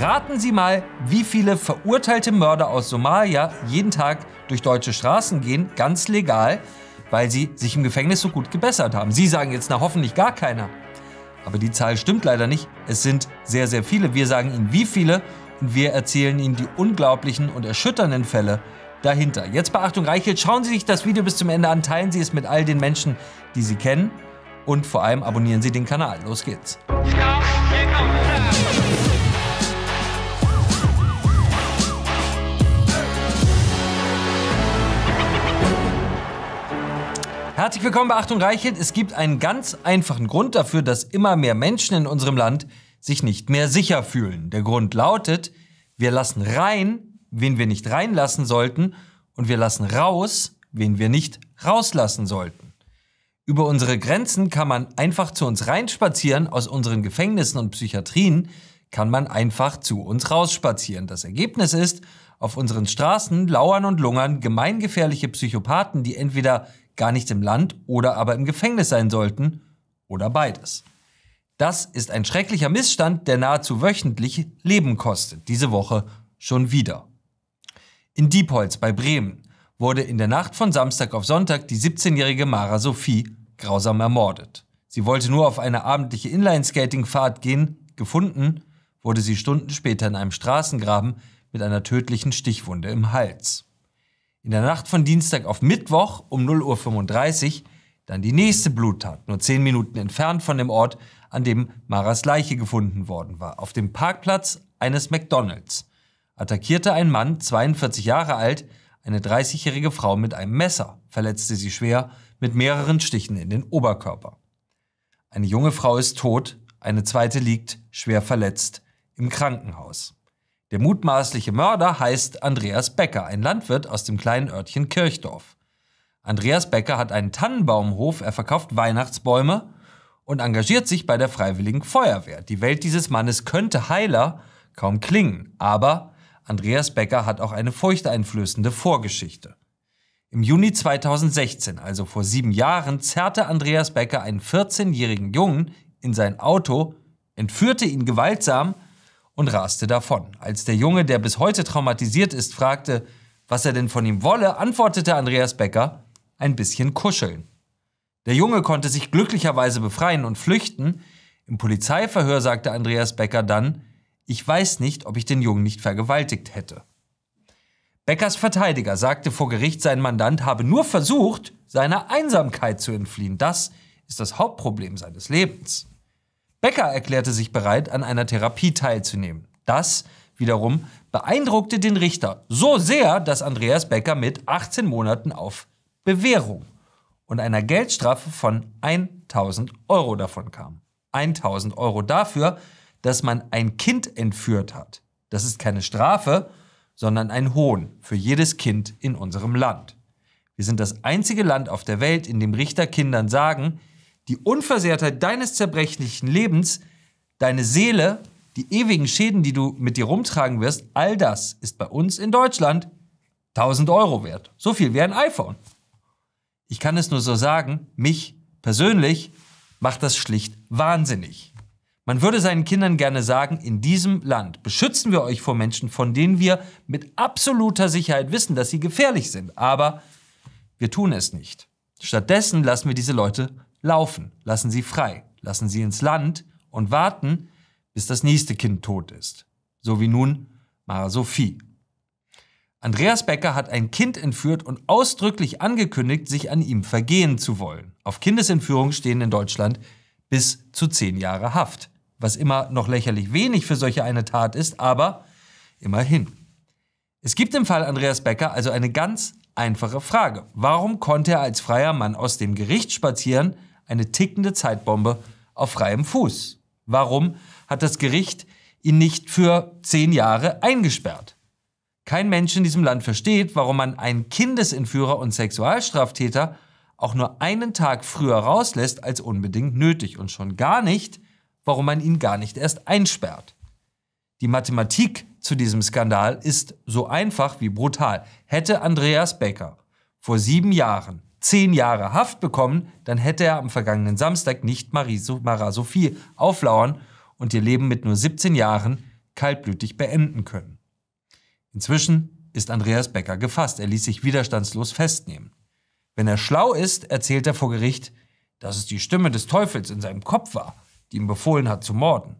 Raten Sie mal, wie viele verurteilte Mörder aus Somalia jeden Tag durch deutsche Straßen gehen, ganz legal, weil sie sich im Gefängnis so gut gebessert haben. Sie sagen jetzt, na hoffentlich gar keiner. Aber die Zahl stimmt leider nicht. Es sind sehr, sehr viele. Wir sagen Ihnen, wie viele und wir erzählen Ihnen die unglaublichen und erschütternden Fälle dahinter. Jetzt Beachtung, Reichelt, schauen Sie sich das Video bis zum Ende an, teilen Sie es mit all den Menschen, die Sie kennen und vor allem abonnieren Sie den Kanal. Los geht's. Ja. Herzlich willkommen bei Achtung Reichelt. Es gibt einen ganz einfachen Grund dafür, dass immer mehr Menschen in unserem Land sich nicht mehr sicher fühlen. Der Grund lautet, wir lassen rein, wen wir nicht reinlassen sollten und wir lassen raus, wen wir nicht rauslassen sollten. Über unsere Grenzen kann man einfach zu uns reinspazieren, aus unseren Gefängnissen und Psychiatrien kann man einfach zu uns rausspazieren. Das Ergebnis ist, auf unseren Straßen lauern und lungern gemeingefährliche Psychopathen, die entweder gar nicht im Land oder aber im Gefängnis sein sollten oder beides. Das ist ein schrecklicher Missstand, der nahezu wöchentlich Leben kostet. Diese Woche schon wieder. In Diepholz bei Bremen wurde in der Nacht von Samstag auf Sonntag die 17-jährige Mara Sophie grausam ermordet. Sie wollte nur auf eine abendliche Inlineskating-Fahrt gehen. Gefunden wurde sie Stunden später in einem Straßengraben mit einer tödlichen Stichwunde im Hals. In der Nacht von Dienstag auf Mittwoch um 0.35 Uhr dann die nächste Bluttat, nur zehn Minuten entfernt von dem Ort, an dem Maras Leiche gefunden worden war, auf dem Parkplatz eines McDonalds, attackierte ein Mann, 42 Jahre alt, eine 30-jährige Frau mit einem Messer, verletzte sie schwer mit mehreren Stichen in den Oberkörper. Eine junge Frau ist tot, eine zweite liegt schwer verletzt im Krankenhaus. Der mutmaßliche Mörder heißt Andreas Becker, ein Landwirt aus dem kleinen Örtchen Kirchdorf. Andreas Becker hat einen Tannenbaumhof, er verkauft Weihnachtsbäume und engagiert sich bei der Freiwilligen Feuerwehr. Die Welt dieses Mannes könnte heiler kaum klingen, aber Andreas Becker hat auch eine furchteinflößende Vorgeschichte. Im Juni 2016, also vor sieben Jahren, zerrte Andreas Becker einen 14-jährigen Jungen in sein Auto, entführte ihn gewaltsam, und raste davon. Als der Junge, der bis heute traumatisiert ist, fragte, was er denn von ihm wolle, antwortete Andreas Becker, ein bisschen kuscheln. Der Junge konnte sich glücklicherweise befreien und flüchten. Im Polizeiverhör sagte Andreas Becker dann, ich weiß nicht, ob ich den Jungen nicht vergewaltigt hätte. Beckers Verteidiger sagte vor Gericht, sein Mandant habe nur versucht, seiner Einsamkeit zu entfliehen. Das ist das Hauptproblem seines Lebens. Becker erklärte sich bereit, an einer Therapie teilzunehmen. Das wiederum beeindruckte den Richter so sehr, dass Andreas Becker mit 18 Monaten auf Bewährung und einer Geldstrafe von 1000 Euro davon kam. 1000 Euro dafür, dass man ein Kind entführt hat. Das ist keine Strafe, sondern ein Hohn für jedes Kind in unserem Land. Wir sind das einzige Land auf der Welt, in dem Richter Kindern sagen, die Unversehrtheit deines zerbrechlichen Lebens, deine Seele, die ewigen Schäden, die du mit dir rumtragen wirst, all das ist bei uns in Deutschland 1000 Euro wert. So viel wie ein iPhone. Ich kann es nur so sagen, mich persönlich macht das schlicht wahnsinnig. Man würde seinen Kindern gerne sagen, in diesem Land beschützen wir euch vor Menschen, von denen wir mit absoluter Sicherheit wissen, dass sie gefährlich sind. Aber wir tun es nicht. Stattdessen lassen wir diese Leute laufen, lassen sie frei, lassen sie ins Land und warten, bis das nächste Kind tot ist. So wie nun Mara Sophie. Andreas Becker hat ein Kind entführt und ausdrücklich angekündigt, sich an ihm vergehen zu wollen. Auf Kindesentführung stehen in Deutschland bis zu zehn Jahre Haft, was immer noch lächerlich wenig für solche eine Tat ist, aber immerhin. Es gibt im Fall Andreas Becker also eine ganz einfache Frage. Warum konnte er als freier Mann aus dem Gericht spazieren, eine tickende Zeitbombe auf freiem Fuß. Warum hat das Gericht ihn nicht für zehn Jahre eingesperrt? Kein Mensch in diesem Land versteht, warum man einen Kindesentführer und Sexualstraftäter auch nur einen Tag früher rauslässt als unbedingt nötig und schon gar nicht, warum man ihn gar nicht erst einsperrt. Die Mathematik zu diesem Skandal ist so einfach wie brutal. Hätte Andreas Becker vor sieben Jahren zehn Jahre Haft bekommen, dann hätte er am vergangenen Samstag nicht Mara Sophie auflauern und ihr Leben mit nur 17 Jahren kaltblütig beenden können. Inzwischen ist Andreas Becker gefasst. Er ließ sich widerstandslos festnehmen. Wenn er schlau ist, erzählt er vor Gericht, dass es die Stimme des Teufels in seinem Kopf war, die ihm befohlen hat zu morden.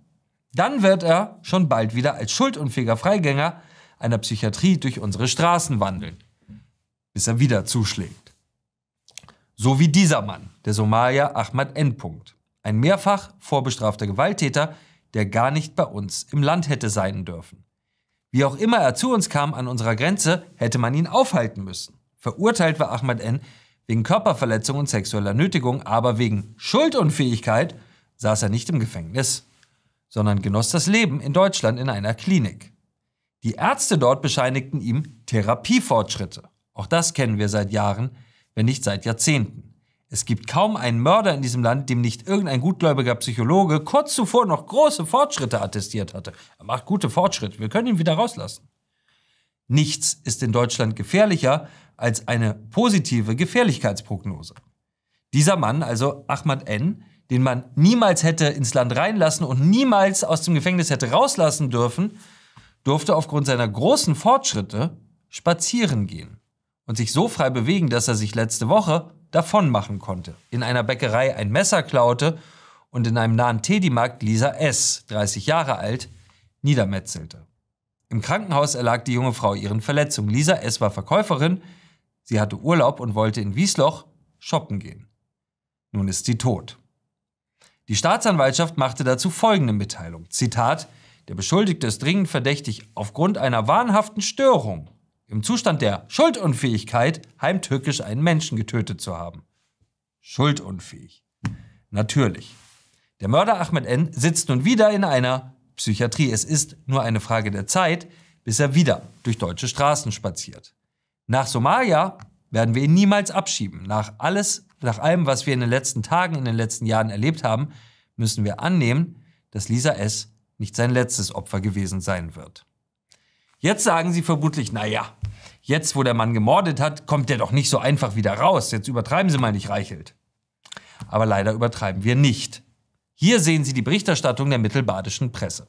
Dann wird er schon bald wieder als schuldunfähiger Freigänger einer Psychiatrie durch unsere Straßen wandeln, bis er wieder zuschlägt. So wie dieser Mann, der Somalier Ahmad N. Ein mehrfach vorbestrafter Gewalttäter, der gar nicht bei uns im Land hätte sein dürfen. Wie auch immer er zu uns kam an unserer Grenze, hätte man ihn aufhalten müssen. Verurteilt war Ahmad N. wegen Körperverletzung und sexueller Nötigung, aber wegen Schuldunfähigkeit saß er nicht im Gefängnis, sondern genoss das Leben in Deutschland in einer Klinik. Die Ärzte dort bescheinigten ihm Therapiefortschritte. Auch das kennen wir seit Jahren wenn nicht seit Jahrzehnten. Es gibt kaum einen Mörder in diesem Land, dem nicht irgendein gutgläubiger Psychologe kurz zuvor noch große Fortschritte attestiert hatte. Er macht gute Fortschritte, wir können ihn wieder rauslassen. Nichts ist in Deutschland gefährlicher als eine positive Gefährlichkeitsprognose. Dieser Mann, also Ahmad N., den man niemals hätte ins Land reinlassen und niemals aus dem Gefängnis hätte rauslassen dürfen, durfte aufgrund seiner großen Fortschritte spazieren gehen und sich so frei bewegen, dass er sich letzte Woche davon machen konnte, in einer Bäckerei ein Messer klaute und in einem nahen Teddymarkt Lisa S., 30 Jahre alt, niedermetzelte. Im Krankenhaus erlag die junge Frau ihren Verletzungen. Lisa S. war Verkäuferin, sie hatte Urlaub und wollte in Wiesloch shoppen gehen. Nun ist sie tot. Die Staatsanwaltschaft machte dazu folgende Mitteilung. Zitat, der Beschuldigte ist dringend verdächtig, aufgrund einer wahnhaften Störung im Zustand der Schuldunfähigkeit heimtückisch einen Menschen getötet zu haben. Schuldunfähig. Natürlich. Der Mörder Ahmed N. sitzt nun wieder in einer Psychiatrie. Es ist nur eine Frage der Zeit, bis er wieder durch deutsche Straßen spaziert. Nach Somalia werden wir ihn niemals abschieben. Nach alles, nach allem, was wir in den letzten Tagen, in den letzten Jahren erlebt haben, müssen wir annehmen, dass Lisa S. nicht sein letztes Opfer gewesen sein wird. Jetzt sagen sie vermutlich, naja, jetzt wo der Mann gemordet hat, kommt der doch nicht so einfach wieder raus. Jetzt übertreiben Sie mal nicht, Reichelt. Aber leider übertreiben wir nicht. Hier sehen Sie die Berichterstattung der mittelbadischen Presse.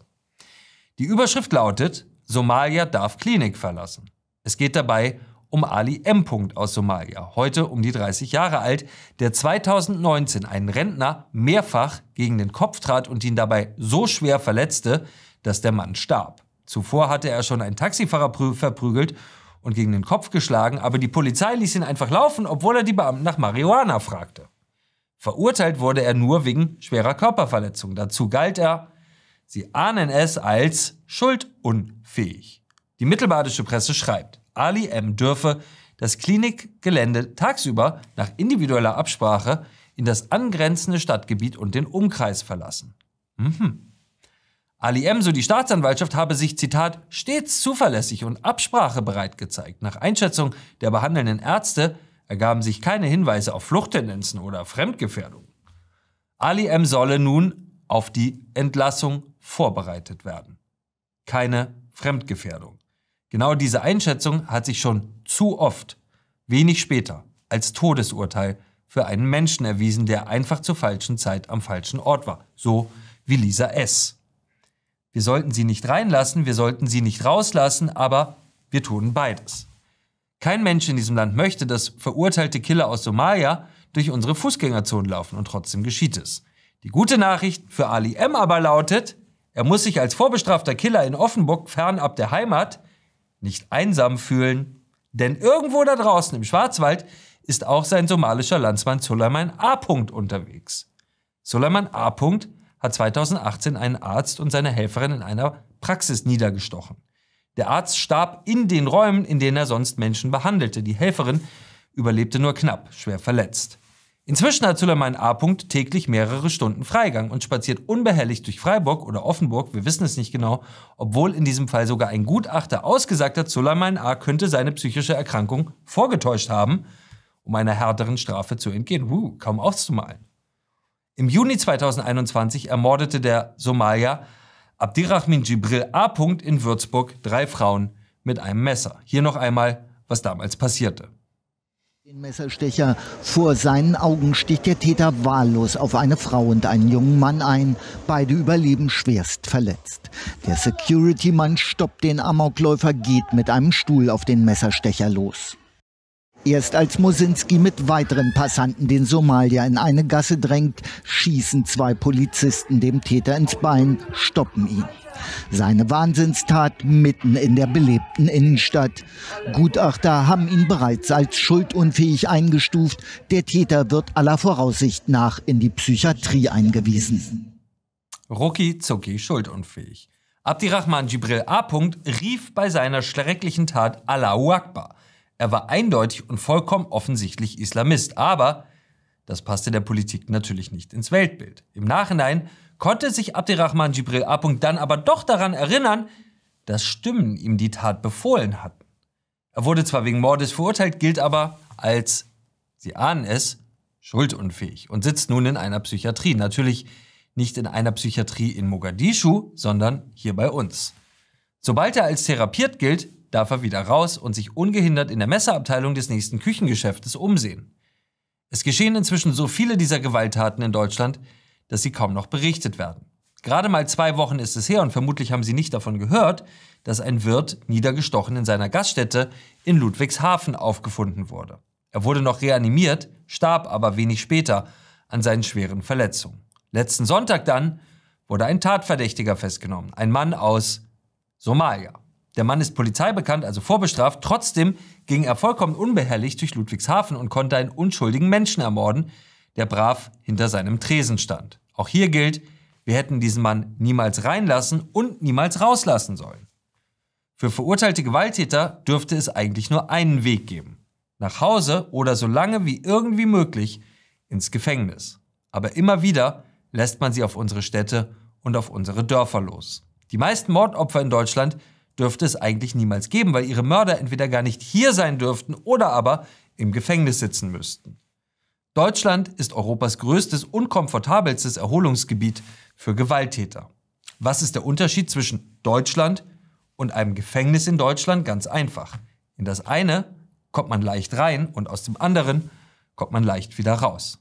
Die Überschrift lautet, Somalia darf Klinik verlassen. Es geht dabei um Ali M. aus Somalia, heute um die 30 Jahre alt, der 2019 einen Rentner mehrfach gegen den Kopf trat und ihn dabei so schwer verletzte, dass der Mann starb. Zuvor hatte er schon einen Taxifahrer verprügelt und gegen den Kopf geschlagen, aber die Polizei ließ ihn einfach laufen, obwohl er die Beamten nach Marihuana fragte. Verurteilt wurde er nur wegen schwerer Körperverletzung. Dazu galt er, Sie ahnen es, als schuldunfähig. Die mittelbadische Presse schreibt, Ali M. dürfe das Klinikgelände tagsüber nach individueller Absprache in das angrenzende Stadtgebiet und den Umkreis verlassen. Mhm. Ali Emso, die Staatsanwaltschaft, habe sich, Zitat, stets zuverlässig und absprachebereit gezeigt. Nach Einschätzung der behandelnden Ärzte ergaben sich keine Hinweise auf Fluchttendenzen oder Fremdgefährdung. Ali M. solle nun auf die Entlassung vorbereitet werden. Keine Fremdgefährdung. Genau diese Einschätzung hat sich schon zu oft, wenig später, als Todesurteil für einen Menschen erwiesen, der einfach zur falschen Zeit am falschen Ort war. So wie Lisa S. Wir sollten sie nicht reinlassen, wir sollten sie nicht rauslassen, aber wir tun beides. Kein Mensch in diesem Land möchte, dass verurteilte Killer aus Somalia durch unsere Fußgängerzonen laufen und trotzdem geschieht es. Die gute Nachricht für Ali M aber lautet, er muss sich als vorbestrafter Killer in Offenburg fernab der Heimat nicht einsam fühlen, denn irgendwo da draußen im Schwarzwald ist auch sein somalischer Landsmann Suleiman A. unterwegs. Suleiman A hat 2018 einen Arzt und seine Helferin in einer Praxis niedergestochen. Der Arzt starb in den Räumen, in denen er sonst Menschen behandelte. Die Helferin überlebte nur knapp, schwer verletzt. Inzwischen hat Suleiman A. täglich mehrere Stunden Freigang und spaziert unbehelligt durch Freiburg oder Offenburg, wir wissen es nicht genau, obwohl in diesem Fall sogar ein Gutachter ausgesagt hat, Suleiman A. könnte seine psychische Erkrankung vorgetäuscht haben, um einer härteren Strafe zu entgehen. Uh, kaum auszumalen. Im Juni 2021 ermordete der Somalier Abdirahmin Jibril A. in Würzburg drei Frauen mit einem Messer. Hier noch einmal, was damals passierte. Den Messerstecher vor seinen Augen sticht der Täter wahllos auf eine Frau und einen jungen Mann ein. Beide überleben schwerst verletzt. Der Security-Mann stoppt den Amokläufer, geht mit einem Stuhl auf den Messerstecher los. Erst als Mosinski mit weiteren Passanten den Somalier in eine Gasse drängt, schießen zwei Polizisten dem Täter ins Bein, stoppen ihn. Seine Wahnsinnstat mitten in der belebten Innenstadt. Gutachter haben ihn bereits als schuldunfähig eingestuft. Der Täter wird aller Voraussicht nach in die Psychiatrie eingewiesen. Rucki zucki schuldunfähig. Abdirahman Jibril A. rief bei seiner schrecklichen Tat Allahu Akbar. Er war eindeutig und vollkommen offensichtlich Islamist, aber das passte der Politik natürlich nicht ins Weltbild. Im Nachhinein konnte sich Abderrahman Jibril Apung dann aber doch daran erinnern, dass Stimmen ihm die Tat befohlen hatten. Er wurde zwar wegen Mordes verurteilt, gilt aber als, Sie ahnen es, schuldunfähig und sitzt nun in einer Psychiatrie. Natürlich nicht in einer Psychiatrie in Mogadischu, sondern hier bei uns. Sobald er als therapiert gilt, darf er wieder raus und sich ungehindert in der Messerabteilung des nächsten Küchengeschäftes umsehen. Es geschehen inzwischen so viele dieser Gewalttaten in Deutschland, dass sie kaum noch berichtet werden. Gerade mal zwei Wochen ist es her und vermutlich haben Sie nicht davon gehört, dass ein Wirt niedergestochen in seiner Gaststätte in Ludwigshafen aufgefunden wurde. Er wurde noch reanimiert, starb aber wenig später an seinen schweren Verletzungen. Letzten Sonntag dann wurde ein Tatverdächtiger festgenommen, ein Mann aus Somalia. Der Mann ist polizeibekannt, also vorbestraft. Trotzdem ging er vollkommen unbehelligt durch Ludwigshafen und konnte einen unschuldigen Menschen ermorden, der brav hinter seinem Tresen stand. Auch hier gilt, wir hätten diesen Mann niemals reinlassen und niemals rauslassen sollen. Für verurteilte Gewalttäter dürfte es eigentlich nur einen Weg geben. Nach Hause oder so lange wie irgendwie möglich ins Gefängnis. Aber immer wieder lässt man sie auf unsere Städte und auf unsere Dörfer los. Die meisten Mordopfer in Deutschland dürfte es eigentlich niemals geben, weil ihre Mörder entweder gar nicht hier sein dürften oder aber im Gefängnis sitzen müssten. Deutschland ist Europas größtes und komfortabelstes Erholungsgebiet für Gewalttäter. Was ist der Unterschied zwischen Deutschland und einem Gefängnis in Deutschland? Ganz einfach. In das eine kommt man leicht rein und aus dem anderen kommt man leicht wieder raus.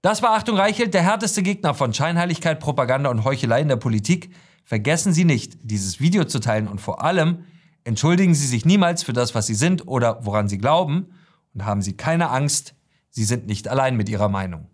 Das war Achtung Reichelt, der härteste Gegner von Scheinheiligkeit, Propaganda und Heuchelei in der Politik. Vergessen Sie nicht, dieses Video zu teilen und vor allem entschuldigen Sie sich niemals für das, was Sie sind oder woran Sie glauben und haben Sie keine Angst, Sie sind nicht allein mit Ihrer Meinung.